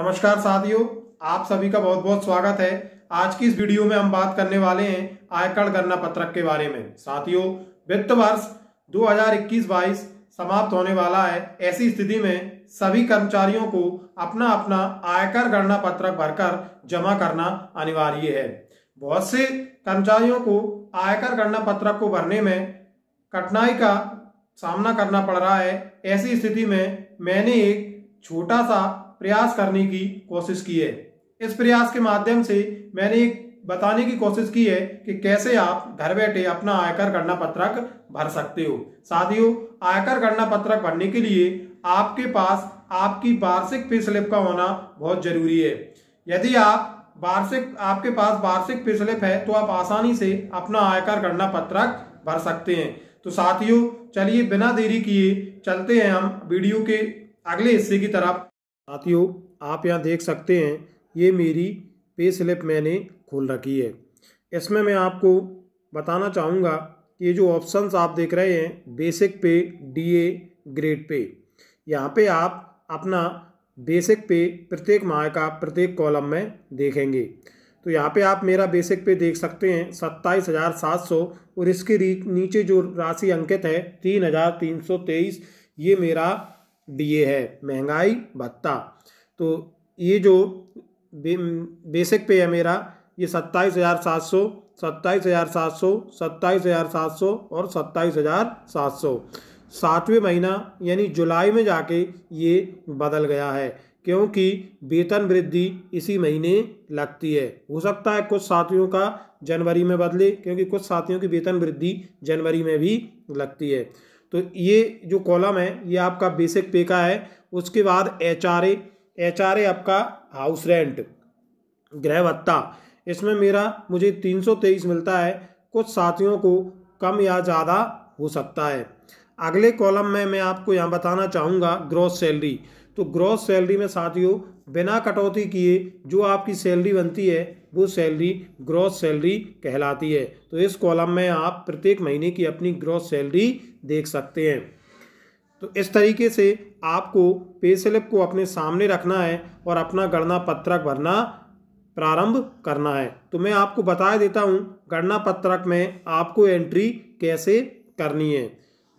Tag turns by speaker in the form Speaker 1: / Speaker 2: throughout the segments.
Speaker 1: नमस्कार साथियों आप सभी का बहुत बहुत स्वागत है आज की इस वीडियो में हम बात करने वाले हैं आयकर गणना पत्रक के बारे में साथियों वित्त वर्ष 2021-22 समाप्त होने वाला है ऐसी स्थिति में सभी कर्मचारियों को अपना अपना आयकर गणना पत्रक भरकर जमा करना अनिवार्य है बहुत से कर्मचारियों को आयकर गणना पत्रक को भरने में कठिनाई का सामना करना पड़ रहा है ऐसी स्थिति में मैंने एक छोटा सा प्रयास करने की कोशिश की है इस प्रयास के माध्यम से मैंने बताने की कोशिश की है कि कैसे आप घर बैठे अपना आयकर गणना पत्रक भर सकते हो साथियों आयकर गणना पत्रक भरने के लिए आपके पास आपकी वार्षिक पे स्लिप का होना बहुत जरूरी है यदि आप वार्षिक आपके पास वार्षिक पे स्लिप है तो आप आसानी से अपना आयकर गणना पत्रक भर सकते हैं तो साथियों चलिए बिना देरी किए चलते हैं हम वीडियो के अगले हिस्से की तरफ साथियों आप यहाँ देख सकते हैं ये मेरी पे स्लिप मैंने खोल रखी है इसमें मैं आपको बताना चाहूँगा कि ये जो ऑप्शंस आप देख रहे हैं बेसिक पे डीए ग्रेड पे यहाँ पे आप अपना बेसिक पे प्रत्येक माह का प्रत्येक कॉलम में देखेंगे तो यहाँ पे आप मेरा बेसिक पे देख सकते हैं सत्ताईस हज़ार सात सौ और इसके नीचे जो राशि अंकित है तीन हज़ार तीन सौ तेईस ये मेरा डीए है महंगाई भत्ता तो ये जो बे, बेसिक पे है मेरा ये सत्ताईस हज़ार सात सौ सत्ताईस हज़ार सात सौ सत्ताईस हज़ार सात सौ और सत्ताईस हज़ार सात सौ सातवें महीना यानी जुलाई में जाके ये बदल गया है क्योंकि वेतन वृद्धि इसी महीने लगती है हो सकता है कुछ साथियों का जनवरी में बदले क्योंकि कुछ साथियों की वेतन वृद्धि जनवरी में भी लगती है तो ये जो कॉलम है ये आपका बेसिक पे का है उसके बाद H R A H R A आपका हाउस रेंट गृह भत्ता इसमें मेरा मुझे तीन सौ तेईस मिलता है कुछ साथियों को कम या ज़्यादा हो सकता है अगले कॉलम में मैं आपको यहाँ बताना चाहूँगा ग्रॉस सैलरी तो ग्रॉस सैलरी में साथियों बिना कटौती किए जो आपकी सैलरी बनती है वो सैलरी ग्रॉस सैलरी कहलाती है तो इस कॉलम में आप प्रत्येक महीने की अपनी ग्रॉस सैलरी देख सकते हैं तो इस तरीके से आपको पे स्लिप को अपने सामने रखना है और अपना गणना पत्रक भरना प्रारंभ करना है तो मैं आपको बता देता हूँ गणना पत्रक में आपको एंट्री कैसे करनी है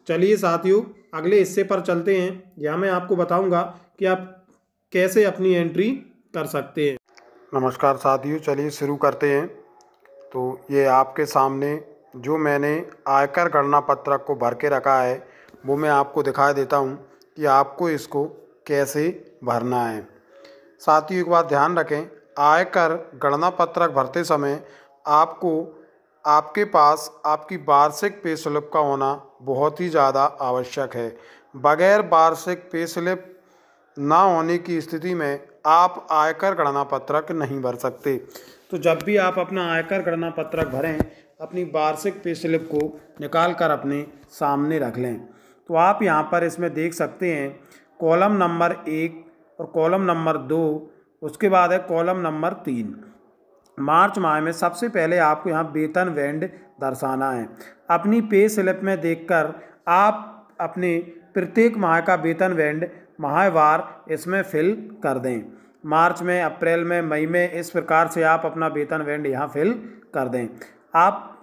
Speaker 1: चलिए साथियों अगले हिस्से पर चलते हैं यहाँ मैं आपको बताऊँगा कि आप कैसे अपनी एंट्री कर सकते हैं नमस्कार साथियों चलिए शुरू करते हैं तो ये आपके सामने जो मैंने आयकर गणना पत्रक को भर के रखा है वो मैं आपको दिखा देता हूँ कि आपको इसको कैसे भरना है साथियों एक बात ध्यान रखें आयकर गणना पत्रक भरते समय आपको आपके पास आपकी वार्षिक पे स्लिप का होना बहुत ही ज़्यादा आवश्यक है बगैर वार्षिक पे स्लिप ना होने की स्थिति में आप आयकर गणना पत्रक नहीं भर सकते तो जब भी आप अपना आयकर गणना पत्रक भरें अपनी वार्षिक पे स्लिप को निकाल कर अपने सामने रख लें तो आप यहाँ पर इसमें देख सकते हैं कॉलम नंबर एक और कॉलम नंबर दो उसके बाद है कॉलम नंबर तीन मार्च माह में सबसे पहले आपको यहाँ वेतन वेंड दर्शाना है अपनी पे स्लिप में देखकर आप अपने प्रत्येक माह का वेतन वेंड माहवार इसमें फिल कर दें मार्च में अप्रैल में मई में इस प्रकार से आप अपना वेतन वेंड यहाँ फिल कर दें आप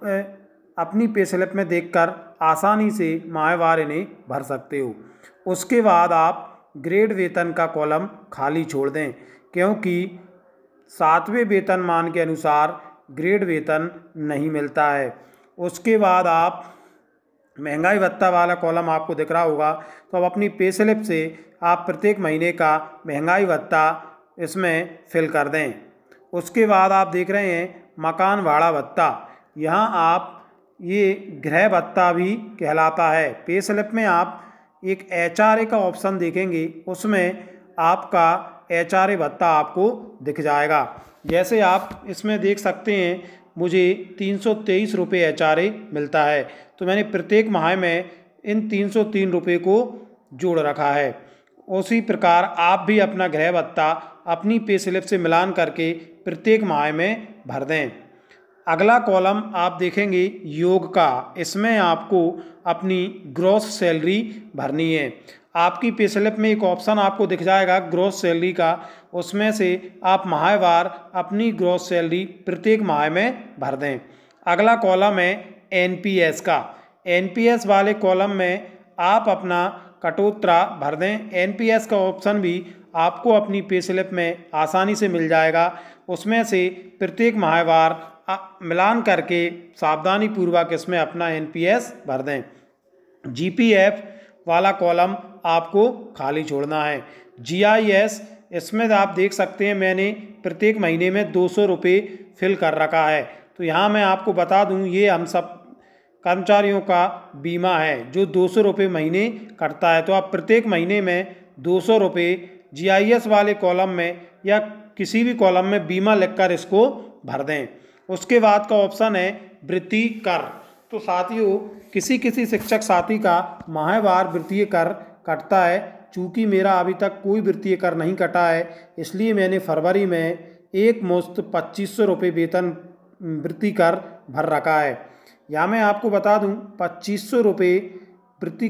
Speaker 1: अपनी पे स्लिप में देखकर आसानी से माहवार इन्हें भर सकते हो उसके बाद आप ग्रेड वेतन का कॉलम खाली छोड़ दें क्योंकि सातवें वेतन मान के अनुसार ग्रेड वेतन नहीं मिलता है उसके बाद आप महंगाई भत्ता वाला कॉलम आपको दिख रहा होगा तो आप अपनी पे स्लिप से आप प्रत्येक महीने का महंगाई भत्ता इसमें फिल कर दें उसके बाद आप देख रहे हैं मकान भाड़ा भत्ता यहाँ आप ये गृह भत्ता भी कहलाता है पे स्लिप में आप एक एच का ऑप्शन देखेंगे उसमें आपका एच भत्ता आपको दिख जाएगा जैसे आप इसमें देख सकते हैं मुझे तीन सौ तेईस रुपये एच मिलता है तो मैंने प्रत्येक माह में इन तीन सौ तीन रुपये को जोड़ रखा है उसी प्रकार आप भी अपना गृह भत्ता अपनी पे स्लिप से मिलान करके प्रत्येक माह में भर दें अगला कॉलम आप देखेंगे योग का इसमें आपको अपनी ग्रॉस सैलरी भरनी है आपकी पे स्लिप में एक ऑप्शन आपको दिख जाएगा ग्रॉस सैलरी का उसमें से आप माहवार अपनी ग्रॉस सैलरी प्रत्येक माह में भर दें अगला कॉलम है एनपीएस का एनपीएस वाले कॉलम में आप अपना कटोत्रा भर दें एनपीएस का ऑप्शन भी आपको अपनी पे स्लिप में आसानी से मिल जाएगा उसमें से प्रत्येक माहवार मिलान करके सावधानी पूर्वक इसमें अपना एनपीएस भर दें जीपीएफ वाला कॉलम आपको खाली छोड़ना है जीआईएस इसमें आप देख सकते हैं मैंने प्रत्येक महीने में दो सौ रुपये फिल कर रखा है तो यहाँ मैं आपको बता दूँ ये हम सब कर्मचारियों का बीमा है जो दो सौ रुपये महीने कटता है तो आप प्रत्येक महीने में दो सौ रुपये जी वाले कॉलम में या किसी भी कॉलम में बीमा लिखकर इसको भर दें उसके बाद का ऑप्शन है वृत्ति कर तो साथियों किसी किसी शिक्षक साथी का माहवार वृत्तीय कर कटता है चूँकि मेरा अभी तक कोई वृत्तीय कर नहीं कटा है इसलिए मैंने फरवरी में एक मुश्त पच्चीस सौ रुपये वेतन वृत्ति कर भर रखा है या मैं आपको बता दूं पच्चीस सौ रुपये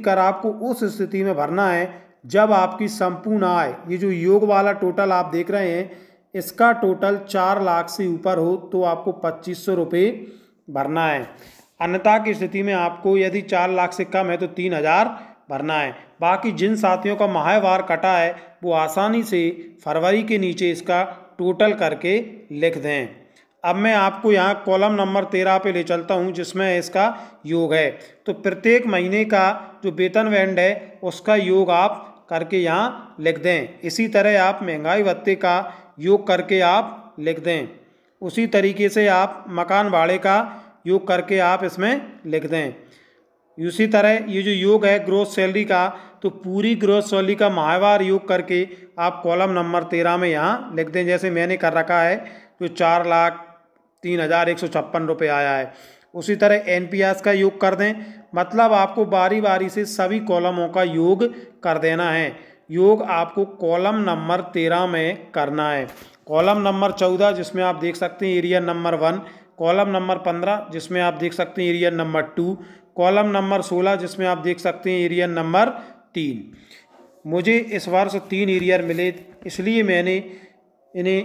Speaker 1: कर आपको उस स्थिति में भरना है जब आपकी संपूर्ण आय ये जो योग वाला टोटल आप देख रहे हैं इसका टोटल चार लाख से ऊपर हो तो आपको पच्चीस सौ रुपये भरना है अन्यथा की स्थिति में आपको यदि चार लाख से कम है तो तीन हज़ार भरना है बाकी जिन साथियों का माहवार कटा है वो आसानी से फरवरी के नीचे इसका टोटल करके लिख दें अब मैं आपको यहाँ कॉलम नंबर तेरह पे ले चलता हूँ जिसमें इसका योग है तो प्रत्येक महीने का जो वेतन वैंड है उसका योग आप करके यहाँ लिख दें इसी तरह आप महंगाई भत्ते का योग करके आप लिख दें उसी तरीके से आप मकान भाड़े का योग करके आप इसमें लिख दें उसी तरह ये जो योग है ग्रोथ सैलरी का तो पूरी ग्रोथ सैलरी का माहवार योग करके आप कॉलम नंबर तेरह में यहाँ लिख दें जैसे मैंने कर रखा है जो चार लाख तीन हज़ार एक सौ छप्पन रुपये आया है उसी तरह एन का योग कर दें मतलब आपको बारी बारी से सभी कॉलमों का योग कर देना है योग आपको कॉलम नंबर तेरह में करना है कॉलम नंबर चौदह जिसमें आप देख सकते हैं area number one column number पंद्रह जिसमें आप देख सकते हैं area number two column number सोलह जिसमें आप देख सकते हैं एरिया नंबर तीन मुझे इस वर्ष तीन एरियर मिले इसलिए मैंने इन्हें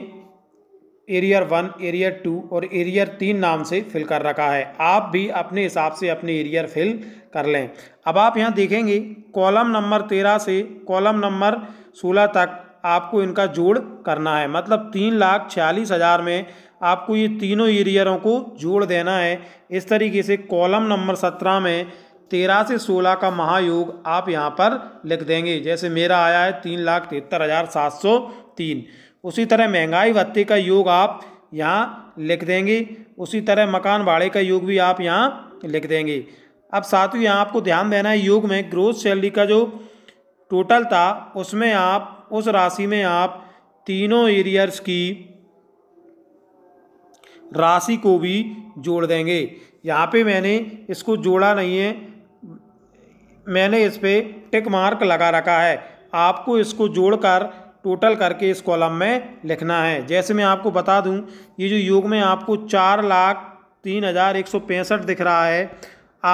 Speaker 1: एरियर वन एरियर टू और एरियर तीन नाम से फिल कर रखा है आप भी अपने हिसाब से अपने एरियर फिल कर लें अब आप यहाँ देखेंगे कॉलम नंबर तेरह से कॉलम नंबर सोलह तक आपको इनका जोड़ करना है मतलब तीन लाख छियालीस हज़ार में आपको ये तीनों एरियरों को जोड़ देना है इस तरीके से कॉलम नंबर सत्रह में तेरह से सोलह का महायोग आप यहाँ पर लिख देंगे जैसे मेरा आया है तीन लाख तिहत्तर हज़ार सात सौ तीन उसी तरह महंगाई भत्ते का योग आप यहाँ लिख देंगे उसी तरह मकान भाड़े का योग भी आप यहाँ लिख देंगे अब साथ ही यहाँ आपको ध्यान देना है योग में ग्रोथ सैलरी का जो टोटल था उसमें आप उस राशि में आप तीनों एरियर्स की राशि को भी जोड़ देंगे यहाँ पे मैंने इसको जोड़ा नहीं है मैंने इस पर टिक मार्क लगा रखा है आपको इसको जोड़कर टोटल करके इस कॉलम में लिखना है जैसे मैं आपको बता दूं ये जो योग में आपको चार लाख तीन हज़ार एक सौ पैंसठ दिख रहा है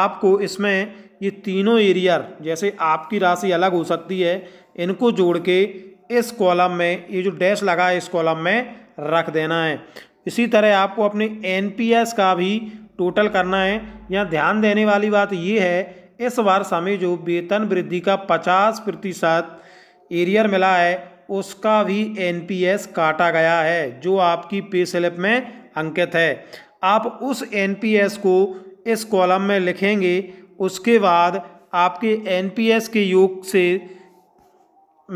Speaker 1: आपको इसमें ये तीनों एरियर जैसे आपकी राशि अलग हो सकती है इनको जोड़ के इस कॉलम में ये जो डैश लगा है इस कॉलम में रख देना है इसी तरह आपको अपने एन का भी टोटल करना है यहाँ ध्यान देने वाली बात ये है इस बार समय जो वेतन वृद्धि का 50 प्रतिशत एरियर मिला है उसका भी एनपीएस काटा गया है जो आपकी पे स्लिप में अंकित है आप उस एनपीएस को इस कॉलम में लिखेंगे उसके बाद आपके एनपीएस के योग से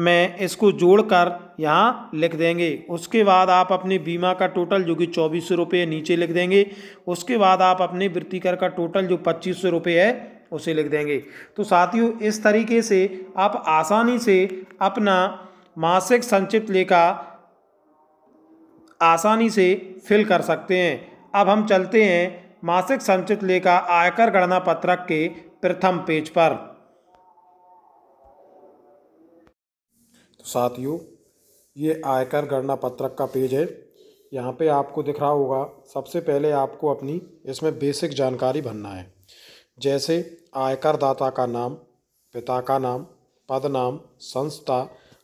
Speaker 1: मैं इसको जोड़कर यहाँ लिख देंगे उसके बाद आप अपने बीमा का टोटल जो कि चौबीस सौ रुपये नीचे लिख देंगे उसके बाद आप अपने वृत्तिकर का टोटल जो पच्चीस सौ रुपये है उसे लिख देंगे तो साथियों इस तरीके से आप आसानी से अपना मासिक संचित लेखा आसानी से फिल कर सकते हैं अब हम चलते हैं मासिक संचित लेखा आयकर गणना पत्रक के प्रथम पेज पर तो साथियों ये आयकर गणना पत्रक का पेज है यहाँ पे आपको दिख रहा होगा सबसे पहले आपको अपनी इसमें बेसिक जानकारी भरना है जैसे आयकर दाता का नाम पिता का नाम पद नाम संस्था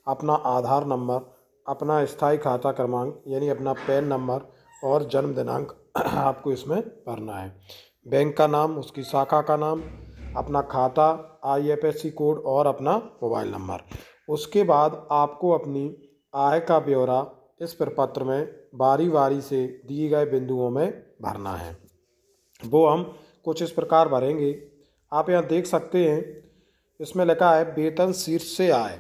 Speaker 1: अपना आधार नंबर अपना स्थायी खाता क्रमांक यानी अपना पैन नंबर और जन्म दिनांक आपको इसमें भरना है बैंक का नाम उसकी शाखा का नाम अपना खाता आईएफएससी कोड और अपना मोबाइल नंबर उसके बाद आपको अपनी आय का ब्यौरा इस प्रपत्र में बारी बारी से दिए गए बिंदुओं में भरना है वो हम कुछ इस प्रकार भरेंगे आप यहाँ देख सकते हैं इसमें लिखा है वेतन शीर्ष से आय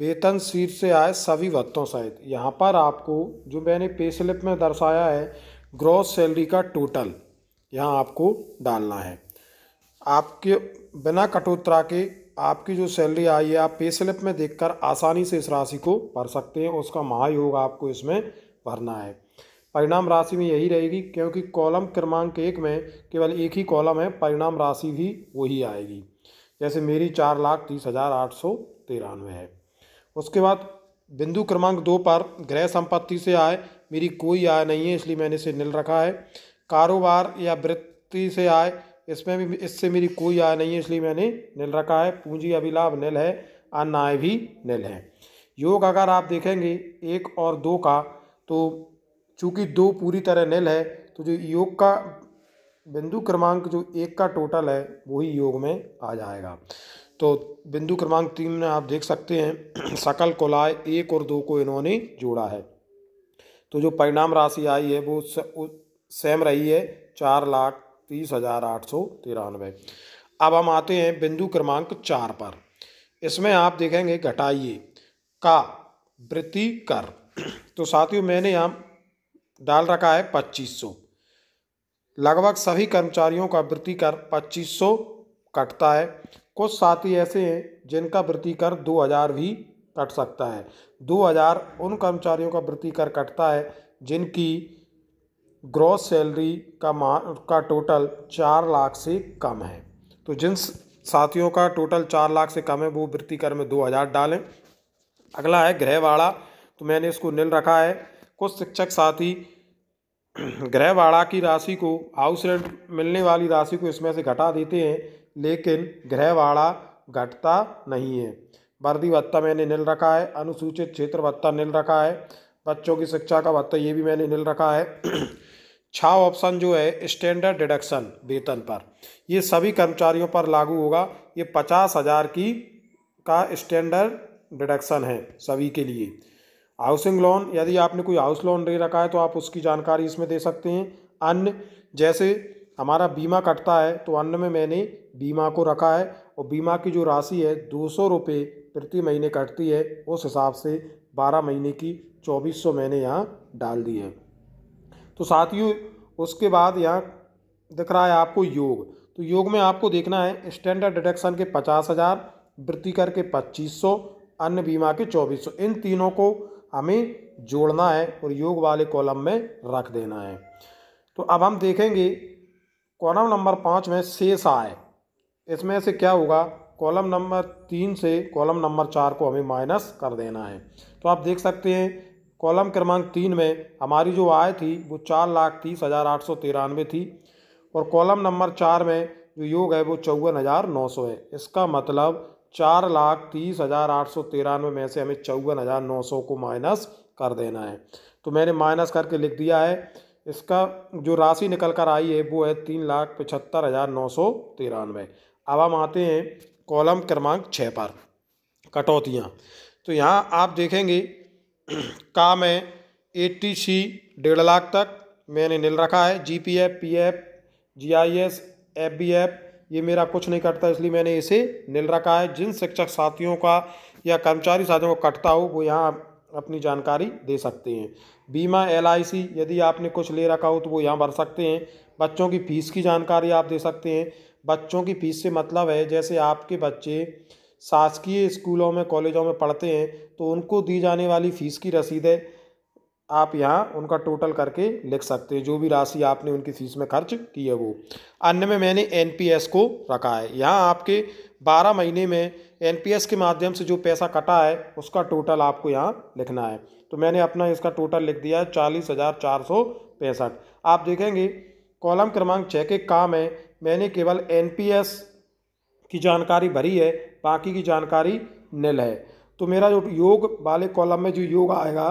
Speaker 1: वेतन शीर्ष से आए सभी भत्तों सहित यहाँ पर आपको जो मैंने पे स्लिप में दर्शाया है ग्रॉस सैलरी का टोटल यहाँ आपको डालना है आपके बिना कटोतरा के आपकी जो सैलरी आई है आप पे स्लिप में देखकर आसानी से इस राशि को भर सकते हैं उसका महायोग आपको इसमें भरना है परिणाम राशि में यही रहेगी क्योंकि कॉलम क्रमांक एक में केवल एक ही कॉलम है परिणाम राशि भी वही आएगी जैसे मेरी चार लाख तीस हज़ार आठ सौ तिरानवे है उसके बाद बिंदु क्रमांक दो पर गृह संपत्ति से आए मेरी कोई आय नहीं है इसलिए मैंने इसे नील रखा है कारोबार या वृत्ति से आए इसमें भी इससे मेरी कोई आय नहीं है इसलिए मैंने नील रखा है पूंजी अभिलाभ नील है अन्य आय भी नील है योग अगर आप देखेंगे एक और दो का तो चूँकि दो पूरी तरह नील है तो जो योग का बिंदु क्रमांक जो एक का टोटल है वही योग में आ जाएगा तो बिंदु क्रमांक तीन में आप देख सकते हैं सकल कोलाय एक और दो को इन्होंने जोड़ा है तो जो परिणाम राशि आई है वो सेम रही है चार लाख तीस हज़ार आठ सौ तिरानवे अब हम आते हैं बिंदु क्रमांक चार पर इसमें आप देखेंगे घटाइए का वृत्ति कर तो साथियों मैंने यहाँ डाल रखा है पच्चीस सौ लगभग सभी कर्मचारियों का वृत्ति कर पच्चीस सौ कटता है कुछ साथी ऐसे हैं जिनका वृत्ति कर दो हज़ार भी कट सकता है दो हज़ार उन कर्मचारियों का वृत्ति कर कटता है जिनकी ग्रॉस सैलरी का मा का टोटल चार लाख से कम है तो जिन साथियों का टोटल चार लाख से कम है वो वृत्ति कर में दो हज़ार डालें अगला है गृहवाड़ा तो मैंने इसको नील रखा है कुछ शिक्षक साथी गृहवाड़ा की राशि को हाउस रेंट मिलने वाली राशि को इसमें से घटा देते हैं लेकिन गृहवाड़ा घटता नहीं है वर्दी भत्ता मैंने नील रखा है अनुसूचित क्षेत्र भत्ता नील रखा है बच्चों की शिक्षा का भत्ता ये भी मैंने नील रखा है छाव ऑप्शन जो है स्टैंडर्ड डिडक्शन वेतन पर ये सभी कर्मचारियों पर लागू होगा ये पचास हज़ार की का स्टैंडर्ड डिडक्शन है सभी के लिए हाउसिंग लोन यदि आपने कोई हाउस लोन ले रखा है तो आप उसकी जानकारी इसमें दे सकते हैं अन्य जैसे हमारा बीमा कटता है तो अन्य में मैंने बीमा को रखा है और बीमा की जो राशि है दो सौ रुपये प्रति महीने कटती है उस हिसाब से बारह महीने की चौबीस सौ मैंने यहाँ डाल दी है तो साथियों उसके बाद यहाँ दिख रहा है आपको योग तो योग में आपको देखना है स्टैंडर्ड डिडक्शन के पचास हज़ार वृत्ति कर के पच्चीस सौ अन्य बीमा के चौबीस सौ इन तीनों को हमें जोड़ना है और योग वाले कॉलम में रख देना है तो अब हम देखेंगे कॉलम नंबर पाँच में शेष आय इसमें से क्या होगा कॉलम नंबर तीन से कॉलम नंबर चार को हमें माइनस कर देना है तो आप देख सकते हैं कॉलम क्रमांक तीन में हमारी जो आय थी वो चार लाख तीस हज़ार आठ सौ तिरानवे थी और कॉलम नंबर चार में जो योग है वो चौवन हज़ार नौ सौ है इसका मतलब चार लाख तीस हज़ार आठ सौ तिरानवे में से हमें चौवन हज़ार नौ सौ को माइनस कर देना है तो मैंने माइनस करके लिख दिया है इसका जो राशि निकल कर आई है वो है तीन लाख पचहत्तर हज़ार नौ सौ तिरानवे अब हम आते हैं कॉलम क्रमांक छः पर कटौतियाँ तो यहाँ आप देखेंगे का ए टी सी डेढ़ लाख तक मैंने नील रखा है G P F P F G I S F B F ये मेरा कुछ नहीं कटता इसलिए मैंने इसे नील रखा है जिन शिक्षक साथियों का या कर्मचारी साथियों का कटता हो वो यहाँ अपनी जानकारी दे सकते हैं बीमा एल यदि आपने कुछ ले रखा हो तो वो यहाँ भर सकते हैं बच्चों की फ़ीस की जानकारी आप दे सकते हैं बच्चों की फ़ीस से मतलब है जैसे आपके बच्चे शासकीय स्कूलों में कॉलेजों में पढ़ते हैं तो उनको दी जाने वाली फ़ीस की रसीद है आप यहाँ उनका टोटल करके लिख सकते हैं जो भी राशि आपने उनकी फीस में खर्च की है वो अन्य में मैंने एन को रखा है यहाँ आपके बारह महीने में एनपीएस के माध्यम से जो पैसा कटा है उसका टोटल आपको यहाँ लिखना है तो मैंने अपना इसका टोटल लिख दिया है चालीस हज़ार चार सौ पैंसठ आप देखेंगे कॉलम क्रमांक छः के काम है मैंने केवल एन की जानकारी भरी है बाकी की जानकारी निल है तो मेरा जो योग वाले कॉलम में जो योग आएगा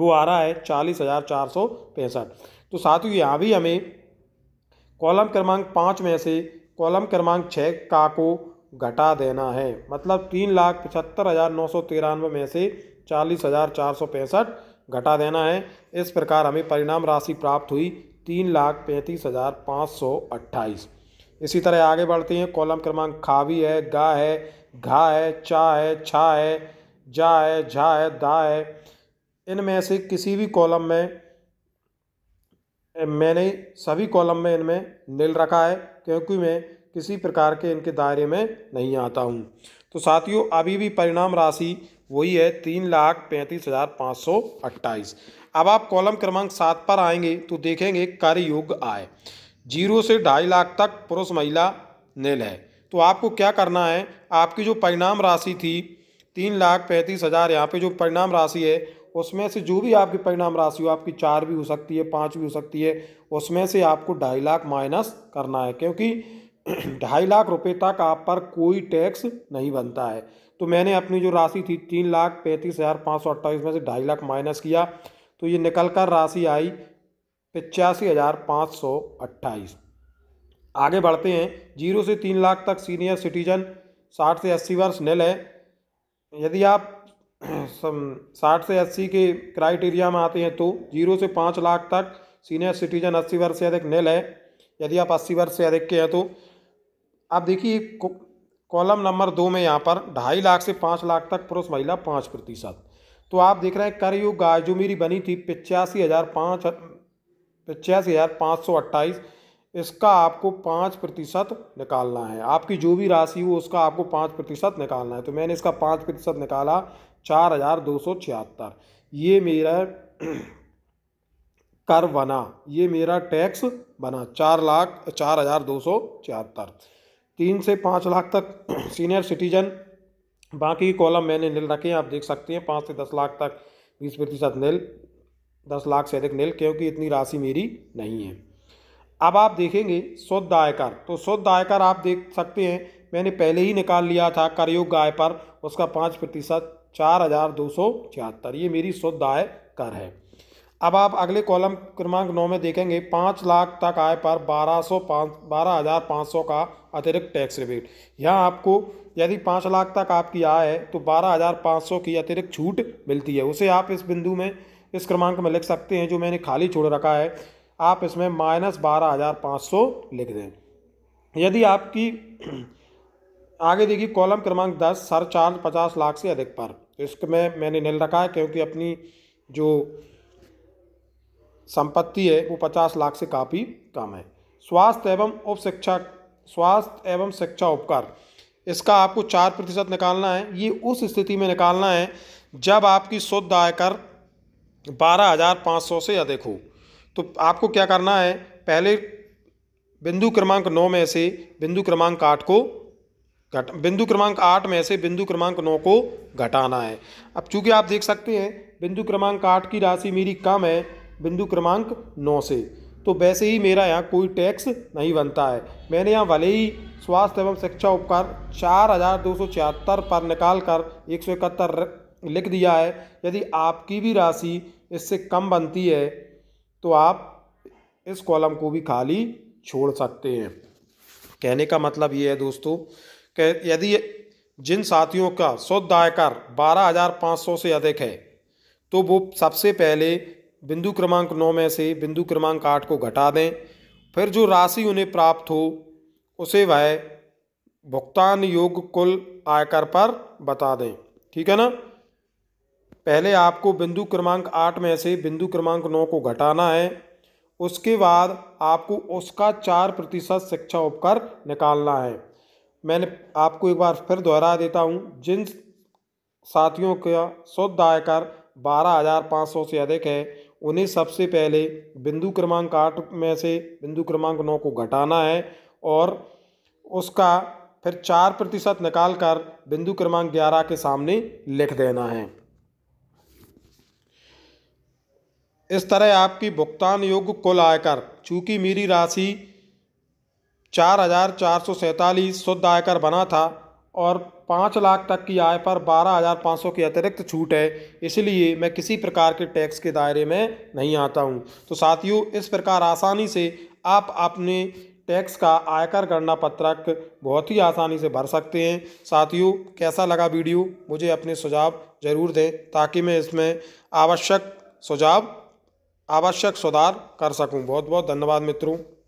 Speaker 1: वो आ रहा है चालीस हज़ार चार सौ पैंसठ तो साथियों यहाँ भी हमें कॉलम क्रमांक पाँच में से कॉलम क्रमांक छः का को घटा देना है मतलब तीन लाख पचहत्तर हज़ार नौ सौ तिरानवे में से चालीस हज़ार चार सौ पैंसठ घटा देना है इस प्रकार हमें परिणाम राशि प्राप्त हुई तीन लाख पैंतीस हज़ार पाँच सौ अट्ठाईस इसी तरह आगे बढ़ते हैं कॉलम क्रमांक खावी है गा है घा है चा है छा है जा है झा है दा है इनमें से किसी भी कॉलम में मैंने सभी कॉलम में इनमें नील रखा है क्योंकि मैं किसी प्रकार के इनके दायरे में नहीं आता हूँ तो साथियों अभी भी परिणाम राशि वही है तीन लाख पैंतीस हज़ार पाँच सौ अट्ठाईस अब आप कॉलम क्रमांक सात पर आएंगे तो देखेंगे कर योग्य आय जीरो से ढाई लाख तक पुरुष महिला नील है तो आपको क्या करना है आपकी जो परिणाम राशि थी तीन लाख पैंतीस हज़ार यहाँ पे जो परिणाम राशि है उसमें से जो भी आपकी परिणाम राशि हो आपकी चार भी हो सकती है पाँच भी हो सकती है उसमें से आपको ढाई लाख माइनस करना है क्योंकि ढाई लाख रुपए तक आप पर कोई टैक्स नहीं बनता है तो मैंने अपनी जो राशि थी तीन लाख पैंतीस हज़ार पाँच सौ अट्ठाईस में से ढाई लाख माइनस किया तो ये निकल कर राशि आई पचासी हज़ार पाँच सौ अट्ठाईस आगे बढ़ते हैं जीरो से तीन लाख तक सीनियर सिटीजन साठ से अस्सी वर्ष निल है यदि आप साठ से अस्सी के क्राइटेरिया में आते हैं तो जीरो से पाँच लाख तक सीनियर सिटीजन अस्सी वर्ष से अधिक निल है यदि आप अस्सी वर्ष से अधिक के हैं तो आप देखिए कॉलम नंबर दो में यहाँ पर ढाई लाख से पाँच लाख तक पुरुष महिला पाँच प्रतिशत तो आप देख रहे हैं कर योग गाय जो मेरी बनी थी पिचासी हज़ार पाँच पिचासी हज़ार पाँच सौ अट्ठाईस इसका आपको पाँच प्रतिशत निकालना है आपकी जो भी राशि हो उसका आपको पाँच प्रतिशत निकालना है तो मैंने इसका पाँच प्रतिशत निकाला चार हज़ार दो सौ छिहत्तर ये मेरा कर बना ये मेरा टैक्स बना चार लाख चार हज़ार दो सौ छिहत्तर तीन से पाँच लाख तक सीनियर सिटीजन बाकी कॉलम मैंने नील रखे हैं आप देख सकते हैं पाँच से दस लाख तक बीस प्रतिशत नील दस लाख से अधिक नील क्योंकि इतनी राशि मेरी नहीं है अब आप देखेंगे शुद्ध आयकर तो शुद्ध आयकर आप देख सकते हैं मैंने पहले ही निकाल लिया था करयोग आय पर उसका पाँच प्रतिशत चार हज़ार दो सौ छिहत्तर ये मेरी शुद्ध आय कर है अब आप अगले कॉलम क्रमांक नौ में देखेंगे पाँच लाख तक आय पर बारह सौ पाँच बारह हज़ार पाँच सौ का अतिरिक्त टैक्स रिबेट यहाँ आपको यदि पाँच लाख तक आपकी आय है तो बारह हज़ार पाँच सौ की अतिरिक्त छूट मिलती है उसे आप इस बिंदु में इस क्रमांक में लिख सकते हैं जो मैंने खाली छोड़ रखा है आप इसमें माइनस बारह हज़ार पाँच सौ लिख दें यदि आपकी आगे देखिए कॉलम क्रमांक दस सर चार्ज पचास लाख से अधिक पर तो इसमें मैंने नील रखा है क्योंकि अपनी जो संपत्ति है वो पचास लाख से काफ़ी कम है स्वास्थ्य एवं उप शिक्षा स्वास्थ्य एवं शिक्षा उपकर इसका आपको चार प्रतिशत निकालना है ये उस स्थिति में निकालना है जब आपकी शुद्ध आयकर बारह हज़ार पाँच सौ से अधिक हो तो आपको क्या करना है पहले बिंदु क्रमांक नौ में से बिंदु क्रमांक आठ को घट बिंदु क्रमांक आठ में से बिंदु क्रमांक नौ को घटाना है अब चूंकि आप देख सकते हैं बिंदु क्रमांक आठ की राशि मेरी कम है बिंदु क्रमांक नौ से तो वैसे ही मेरा यहाँ कोई टैक्स नहीं बनता है मैंने यहाँ भले ही स्वास्थ्य एवं शिक्षा उपकार चार हज़ार दो सौ छिहत्तर पर निकाल कर एक सौ इकहत्तर लिख दिया है यदि आपकी भी राशि इससे कम बनती है तो आप इस कॉलम को भी खाली छोड़ सकते हैं कहने का मतलब ये है दोस्तों कि यदि जिन साथियों का शुद्ध आयकर बारह हज़ार पाँच सौ से अधिक है तो वो सबसे पहले बिंदु क्रमांक नौ में से बिंदु क्रमांक आठ को घटा दें फिर जो राशि उन्हें प्राप्त हो उसे वह भुगतान योग कुल आयकर पर बता दें ठीक है ना पहले आपको बिंदु क्रमांक आठ में से बिंदु क्रमांक नौ को घटाना है उसके बाद आपको उसका चार प्रतिशत शिक्षा उपकर निकालना है मैंने आपको एक बार फिर दोहरा देता हूँ जिन साथियों का शुद्ध आयकर बारह हज़ार पाँच सौ से अधिक है उन्हें सबसे पहले बिंदु क्रमांक आठ में से बिंदु क्रमांक नौ को घटाना है और उसका फिर चार प्रतिशत निकाल कर बिंदु क्रमांक ग्यारह के सामने लिख देना है इस तरह आपकी भुगतान योग्य कुल आयकर चूंकि मेरी राशि चार हजार चार सौ सैंतालीस शुद्ध आयकर बना था और पाँच लाख तक की आय पर बारह हज़ार पाँच सौ की अतिरिक्त छूट है इसलिए मैं किसी प्रकार के टैक्स के दायरे में नहीं आता हूँ तो साथियों इस प्रकार आसानी से आप अपने टैक्स का आयकर गणना पत्रक बहुत ही आसानी से भर सकते हैं साथियों कैसा लगा वीडियो मुझे अपने सुझाव ज़रूर दें ताकि मैं इसमें आवश्यक सुझाव आवश्यक सुधार कर सकूं बहुत बहुत धन्यवाद मित्रों